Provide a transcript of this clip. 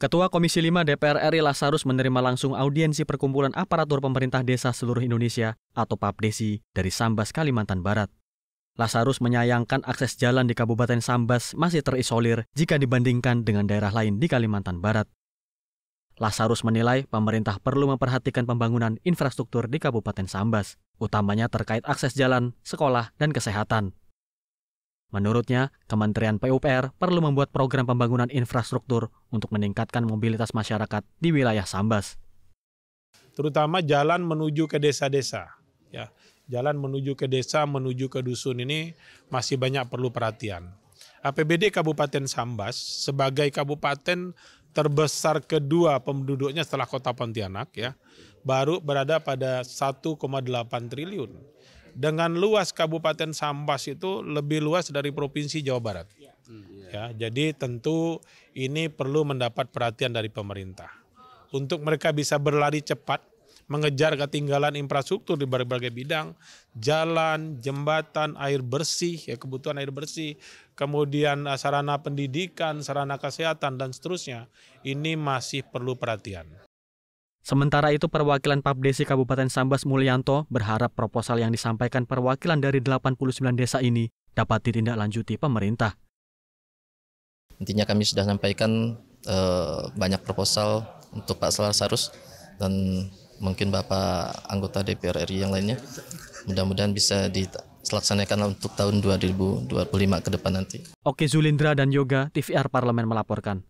Ketua Komisi 5 DPR RI Lasarus menerima langsung audiensi perkumpulan aparatur pemerintah desa seluruh Indonesia atau PAPDESI dari Sambas, Kalimantan Barat. Lasarus menyayangkan akses jalan di Kabupaten Sambas masih terisolir jika dibandingkan dengan daerah lain di Kalimantan Barat. Lasarus menilai pemerintah perlu memperhatikan pembangunan infrastruktur di Kabupaten Sambas, utamanya terkait akses jalan, sekolah, dan kesehatan, Menurutnya, Kementerian PUPR perlu membuat program pembangunan infrastruktur untuk meningkatkan mobilitas masyarakat di wilayah Sambas. Terutama jalan menuju ke desa-desa. Ya, jalan menuju ke desa, menuju ke dusun ini masih banyak perlu perhatian. APBD Kabupaten Sambas sebagai kabupaten terbesar kedua penduduknya setelah Kota Pontianak ya, baru berada pada 1,8 triliun dengan luas Kabupaten Sambas itu lebih luas dari Provinsi Jawa Barat. Iya. Hmm, ya, iya. jadi tentu ini perlu mendapat perhatian dari pemerintah. Untuk mereka bisa berlari cepat, mengejar ketinggalan infrastruktur di berbagai bidang, jalan, jembatan, air bersih, ya kebutuhan air bersih, kemudian eh, sarana pendidikan, sarana kesehatan dan seterusnya, ini masih perlu perhatian. Sementara itu perwakilan Pabdesi Kabupaten Sambas Mulyanto berharap proposal yang disampaikan perwakilan dari 89 desa ini dapat ditindaklanjuti pemerintah. Intinya kami sudah sampaikan e, banyak proposal untuk Pak Salasarus Sarus dan mungkin Bapak anggota DPR RI yang lainnya. Mudah-mudahan bisa dilaksanakan untuk tahun 2025 ke depan nanti. Oke Zulindra dan Yoga, TVR Parlemen melaporkan.